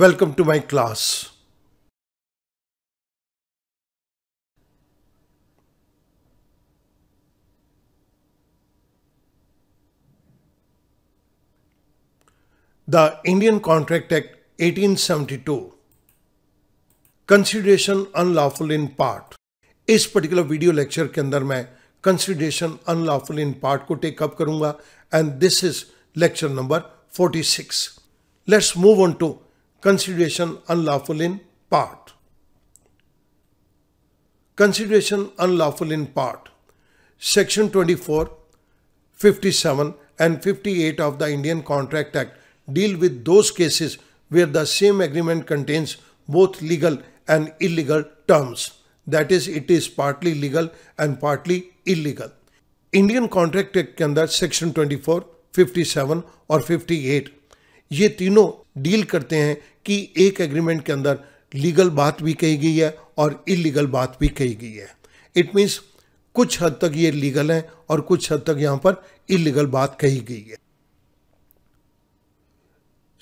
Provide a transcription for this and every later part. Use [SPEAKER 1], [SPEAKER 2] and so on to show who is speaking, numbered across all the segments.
[SPEAKER 1] Welcome to my class. The Indian Contract Act 1872 consideration unlawful in part इस particular video lecture के अंदर मैं consideration unlawful in part को take up करूंगा and this is lecture number 46 let's move on to Consideration unlawful in part. Consideration unlawful in part. Section 24, 57 and 58 of the Indian Contract Act deal with those cases where the same agreement contains both legal and illegal terms. That is, it is partly legal and partly illegal. Indian Contract Act के अंदर section 24, 57 और 58 ये तीनों deal करते हैं कि एक agreement के अंदर लीगल बात भी कही गई है और इलीगल बात भी कही गई है इट मीन्स कुछ हद तक ये लीगल है और कुछ हद तक यहां पर इलीगल बात कही गई है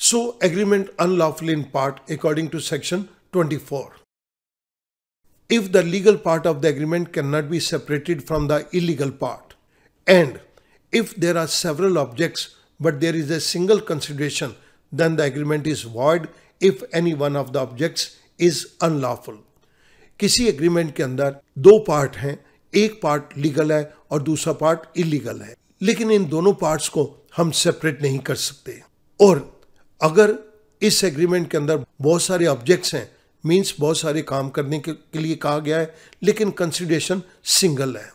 [SPEAKER 1] so agreement unlawful in part according to section 24 if the legal part of the agreement can not be separated from the illegal part and if there are several objects but there is a single consideration then the agreement is void if any one of the objects is unlawful किसी agreement के अंदर दो part हैं एक part legal है और दूसरा part illegal है लेकिन इन दोनों parts को हम सेपरेट नहीं कर सकते और अगर इस एग्रीमेंट के अंदर बहुत सारे ऑब्जेक्ट्स हैं means बहुत सारे काम करने के, के लिए कहा गया है लेकिन कंसिडरेशन सिंगल है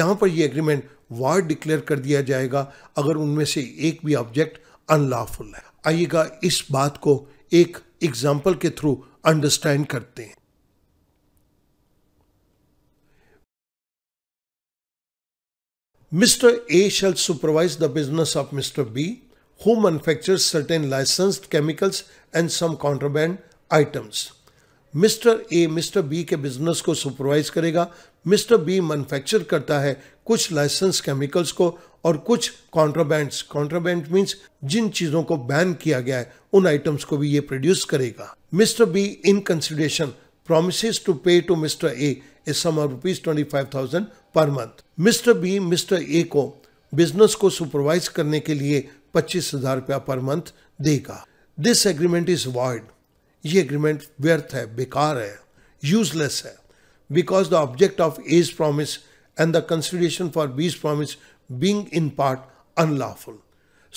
[SPEAKER 1] यहां पर यह एग्रीमेंट वार्ड डिक्लेयर कर दिया जाएगा अगर उनमें से एक भी ऑब्जेक्ट अनलॉफुल है आइएगा इस बात को एक एग्जाम्पल के थ्रू अंडरस्टैंड करते हैं mister A shall supervise the business of mister B who manufacture certain licensed chemicals and some contraband items mister A mister B के बिजनेस को सुपरवाइज करेगा मिस्टर बी मैन्युफैक्चर करता है कुछ लाइसेंस केमिकल्स को और कुछ कॉन्ट्राबैंड्स कॉन्ट्राबैंड मीन्स जिन चीज़ों को बैन किया गया है उन आइटम्स को भी ये प्रोड्यूस करेगा mister B in consideration to pay to mister A is a rupees twenty five thousand per month mister B mister A को बिजनेस को सुपरवाइज करने के लिए पच्चीस हजार रुपया पर मंथ देगा दिस एग्रीमेंट इज वॉइड ये एग्रीमेंट व्यर्थ है बेकार है यूजलेस है because the object of A's promise and the consideration for B's promise being in part unlawful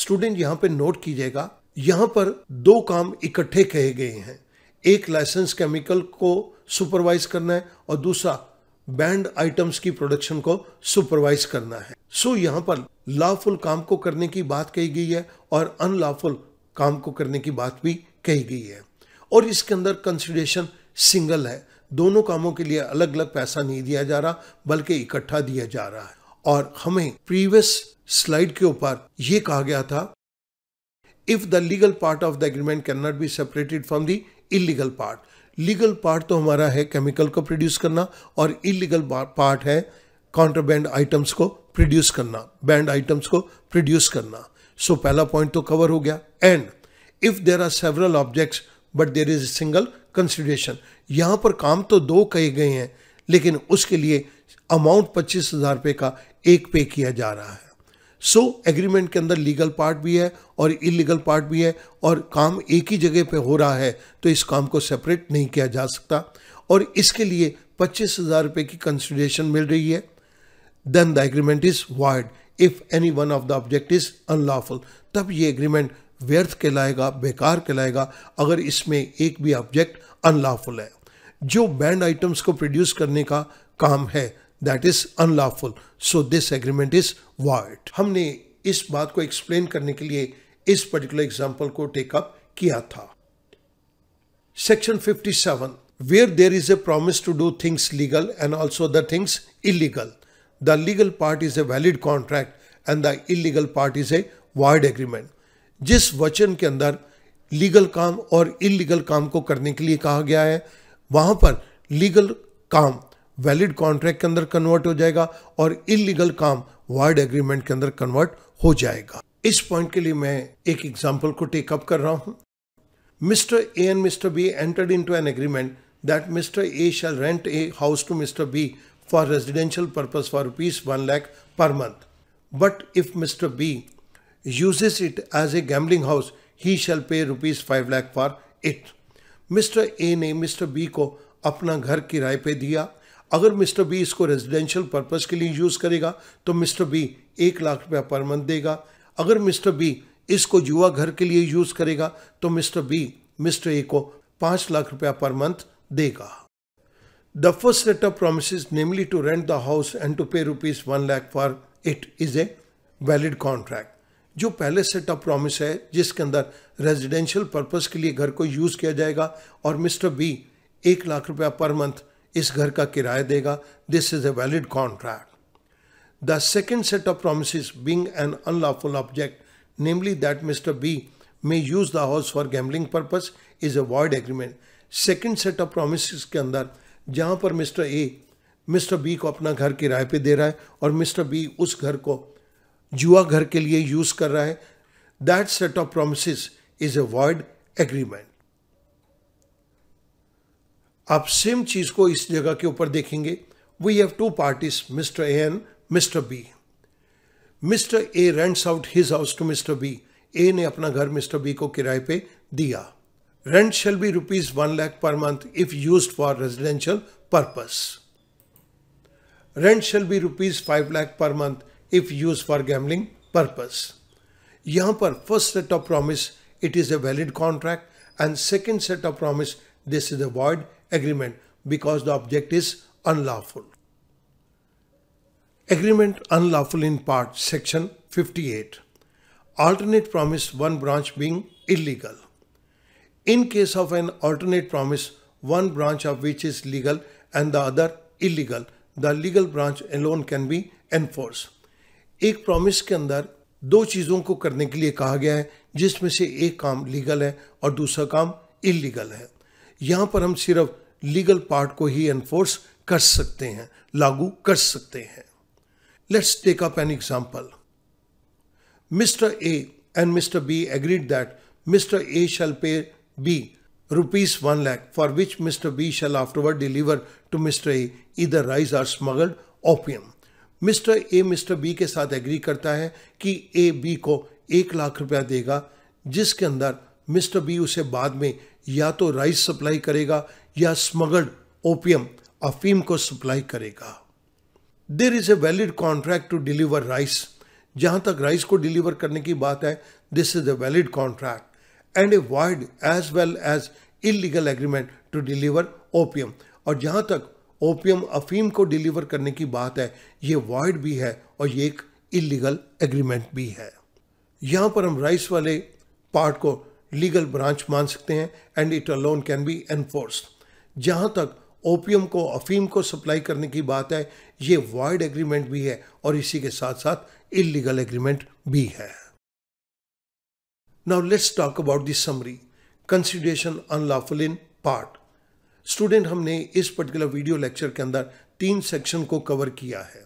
[SPEAKER 1] student यहाँ पे नोट कीजिएगा यहाँ पर दो काम इकट्ठे कहे गए हैं एक लाइसेंस केमिकल को सुपरवाइज करना है और दूसरा बैंड आइटम्स की प्रोडक्शन को सुपरवाइज करना है सो so, यहाँ पर लॉफुल काम को करने की बात कही गई है और अनलॉफुल काम को करने की बात भी कही गई है और इसके अंदर कंसिडरेशन सिंगल है दोनों कामों के लिए अलग अलग पैसा नहीं दिया जा रहा बल्कि इकट्ठा दिया जा रहा है और हमें प्रीवियस स्लाइड के ऊपर यह कहा गया था if the legal part of the agreement can not be separated from the illegal part legal part तो हमारा है केमिकल को प्रोड्यूस करना और इलीगल पार्ट है कॉन्ट्राबैंड आइटम्स को प्रोड्यूस करना बैंड आइटम्स को प्रोड्यूस करना सो so, पहला पॉइंट तो कवर हो गया and if there are several objects but there is single consideration यहाँ पर काम तो दो कहे गए हैं लेकिन उसके लिए अमाउंट पच्चीस हज़ार रुपये का एक पे किया जा रहा है सो so, एग्रीमेंट के अंदर लीगल पार्ट भी है और इलीगल पार्ट भी है और काम एक ही जगह पे हो रहा है तो इस काम को सेपरेट नहीं किया जा सकता और इसके लिए पच्चीस हज़ार रुपये की कंसिडरेशन मिल रही है then the agreement is void if any one of the object is unlawful तब ये एग्रीमेंट व्यर्थ कहलाएगा बेकार कहलाएगा अगर इसमें एक भी ऑब्जेक्ट अनलॉफुल है जो बैंड आइटम्स को प्रोड्यूस करने का काम है that is unlawful so this agreement is void हमने इस बात को एक्सप्लेन करने के लिए इस पर्टिकुलर एग्जाम्पल को टेकअप किया था section 57 where there is a promise to do things legal and also the things illegal the legal part is a valid contract and the illegal part is a void agreement जिस वचन के अंदर legal काम और illegal काम को करने के लिए कहा गया है वहाँ पर लीगल काम वैलिड कॉन्ट्रैक्ट के अंदर कन्वर्ट हो जाएगा और इलीगल काम वर्ड एग्रीमेंट के अंदर कन्वर्ट हो जाएगा इस पॉइंट के लिए मैं एक एग्जाम्पल को टेकअप कर रहा हूँ mister A and mister B entered in to an agreement that mister A shall rent a house to mister B for residential purpose for rupees one lakh per month but if mister B uses it as a gambling house, he shall pay rupees five lakh for it. Mister A ने mister B को अपना घर किराए पे दिया अगर mister B इसको residential purpose के लिए यूज़ करेगा तो मिस्टर बी एक लाख रुपया पर मंथ देगा अगर मिस्टर बी इसको युवा घर के लिए यूज़ करेगा तो मिस्टर बी मिस्टर ए को पांच लाख रुपया पर मंथ देगा the first set of promise namely to rent the house and to pay rupees one lakh for it is a valid contract जो पहले सेट ऑफ प्रॉमिस है जिसके अंदर रेजिडेंशियल पर्पस के लिए घर को यूज़ किया जाएगा और मिस्टर बी एक लाख रुपया पर मंथ इस घर का किराया देगा this is a valid contract the second set of promise being an unlawful object namely that mister B may use the house for gambling purpose is a void agreement second set of promise के अंदर जहाँ पर mister A mister B को अपना घर किराए पे दे रहा है और मिस्टर बी उस घर को जुआ घर के लिए यूज कर रहा है that set of promise is a void agreement आप सेम चीज को इस जगह के ऊपर देखेंगे we have two parties mister A and mister B mister A rents out his house to mister B A ने अपना घर मिस्टर बी को किराए पे दिया rent shall be rupees one lakh per month if use for residential purpose rent shall be rupees five lakh per month if used for gambling purpose यहाँ पर set of promise it is a valid contract and second set of promise this is a void agreement because the object is unlawful. Agreement unlawful in part section 58. Alternate promise one branch being illegal. In case of an alternate promise one branch of which is legal and the other illegal the legal branch alone can be enforced. एक promise के अंदर दो चीज़ों को करने के लिए कहा गया है जिसमें से एक काम लीगल है और दूसरा काम इलीगल है यहाँ पर हम सिर्फ लीगल पार्ट को ही एनफोर्स कर सकते हैं लागू कर सकते हैं let's take up an example mister A and mister B agreed that mister A shall pay B rupees one lakh for which mister B shall afterward deliver to mister A either rice or smuggled opium. Mister A mister B के साथ agree करता है कि A B को एक लाख रुपया देगा जिसके अंदर मिस्टर बी उसे बाद में या तो राइस सप्लाई करेगा या स्मगल्ड ओपियम अफीम को सप्लाई करेगा there is a valid contract to deliver rice जहां तक राइस को डिलीवर करने की बात है this is a valid contract and a void as well as illegal agreement to deliver opium और जहां तक ओपियम अफीम को डिलीवर करने की बात है ये वॉइड भी है और ये एक इलीगल एग्रीमेंट भी है यहाँ पर हम राइस वाले पार्ट को लीगल ब्रांच मान सकते हैं and it alone can be enforce जहाँ तक ओपियम को अफीम को सप्लाई करने की बात है ये वाइड एग्रीमेंट भी है और इसी के साथ साथ इलीगल एग्रीमेंट भी है now let's talk about this summary consideration unlawful in part student हमने इस पर्टिकुलर वीडियो लेक्चर के अंदर तीन सेक्शन को कवर किया है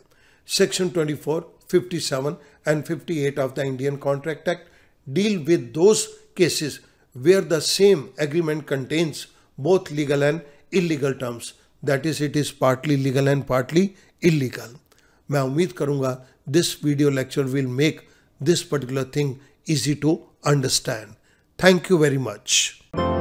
[SPEAKER 1] section 24, 57 and 58 of the Indian contract act deal with those cases where the same agreement contains both legal and illegal terms that is it is partly legal and partly illegal मैं उम्मीद करूंगा this video lecture will make this particular thing easy to understand thank you very much